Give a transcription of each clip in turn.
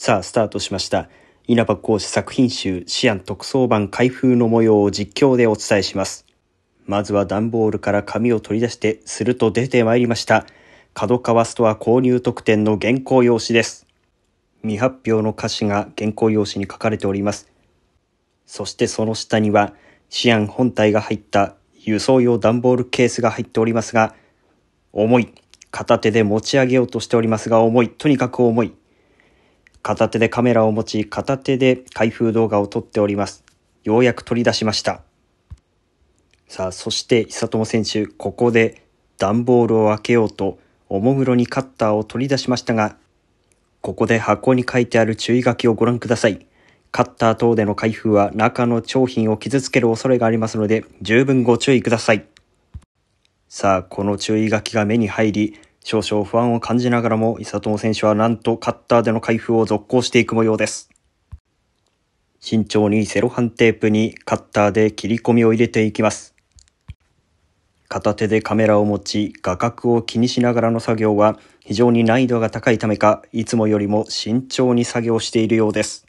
さあ、スタートしました。稲葉講師作品集、シアン特装版開封の模様を実況でお伝えします。まずは段ボールから紙を取り出して、すると出てまいりました。角川ストア購入特典の原稿用紙です。未発表の歌詞が原稿用紙に書かれております。そしてその下には、シアン本体が入った輸送用段ボールケースが入っておりますが、重い。片手で持ち上げようとしておりますが重い。とにかく重い。片手でカメラを持ち、片手で開封動画を撮っております。ようやく取り出しました。さあ、そして久友選手、ここで段ボールを開けようと、おもむろにカッターを取り出しましたが、ここで箱に書いてある注意書きをご覧ください。カッター等での開封は中の商品を傷つける恐れがありますので、十分ご注意ください。さあ、この注意書きが目に入り、少々不安を感じながらも、伊佐友選手はなんとカッターでの開封を続行していく模様です。慎重にセロハンテープにカッターで切り込みを入れていきます。片手でカメラを持ち、画角を気にしながらの作業は非常に難易度が高いためか、いつもよりも慎重に作業しているようです。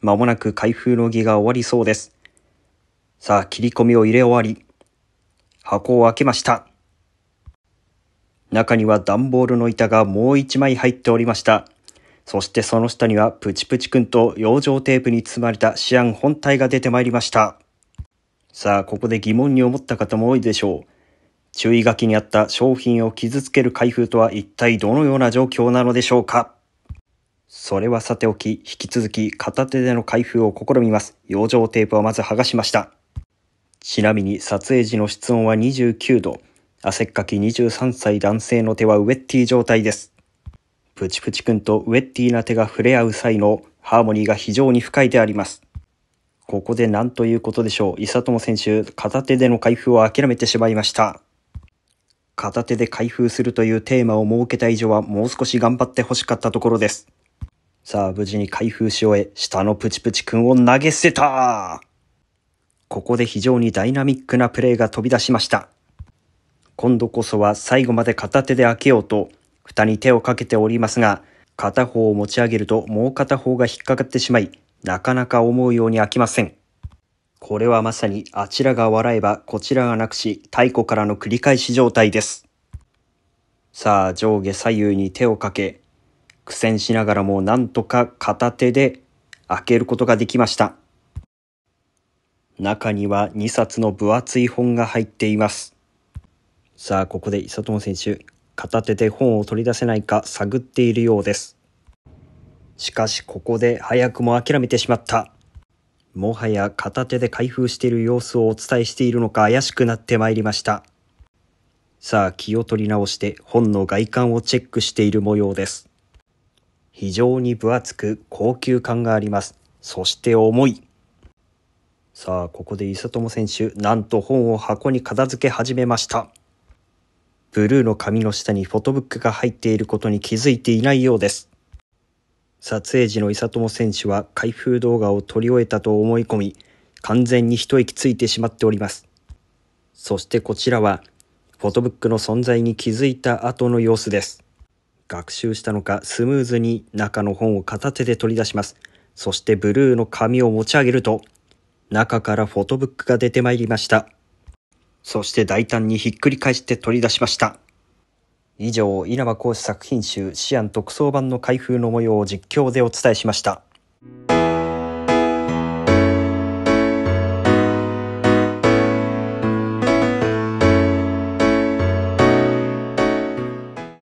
まもなく開封の儀が終わりそうです。さあ、切り込みを入れ終わり、箱を開けました。中には段ボールの板がもう一枚入っておりました。そしてその下にはプチプチくんと養生テープに包まれたシアン本体が出てまいりました。さあ、ここで疑問に思った方も多いでしょう。注意書きにあった商品を傷つける開封とは一体どのような状況なのでしょうかそれはさておき、引き続き片手での開封を試みます。養生テープをまず剥がしました。ちなみに撮影時の室温は29度。汗っかき23歳男性の手はウェッティ状態です。プチプチくんとウェッティな手が触れ合う際のハーモニーが非常に深いであります。ここで何ということでしょう。伊佐友選手、片手での開封を諦めてしまいました。片手で開封するというテーマを設けた以上はもう少し頑張って欲しかったところです。さあ、無事に開封し終え、下のプチプチくんを投げ捨てたここで非常にダイナミックなプレーが飛び出しました。今度こそは最後まで片手で開けようと、蓋に手をかけておりますが、片方を持ち上げるともう片方が引っかかってしまい、なかなか思うように開きません。これはまさにあちらが笑えばこちらがなくし、太古からの繰り返し状態です。さあ、上下左右に手をかけ、苦戦しながらもなんとか片手で開けることができました。中には2冊の分厚い本が入っています。さあ、ここで伊佐友選手、片手で本を取り出せないか探っているようです。しかし、ここで早くも諦めてしまった。もはや片手で開封している様子をお伝えしているのか怪しくなってまいりました。さあ、気を取り直して本の外観をチェックしている模様です。非常に分厚く高級感があります。そして重い。さあ、ここで伊佐友選手、なんと本を箱に片付け始めました。ブルーの髪の下にフォトブックが入っていることに気づいていないようです。撮影時の伊佐友選手は開封動画を撮り終えたと思い込み、完全に一息ついてしまっております。そしてこちらは、フォトブックの存在に気づいた後の様子です。学習したのかスムーズに中の本を片手で取り出します。そしてブルーの紙を持ち上げると、中からフォトブックが出てまいりました。そして大胆にひっくり返して取り出しました。以上、稲葉講師作品集シアン特装版の開封の模様を実況でお伝えしました。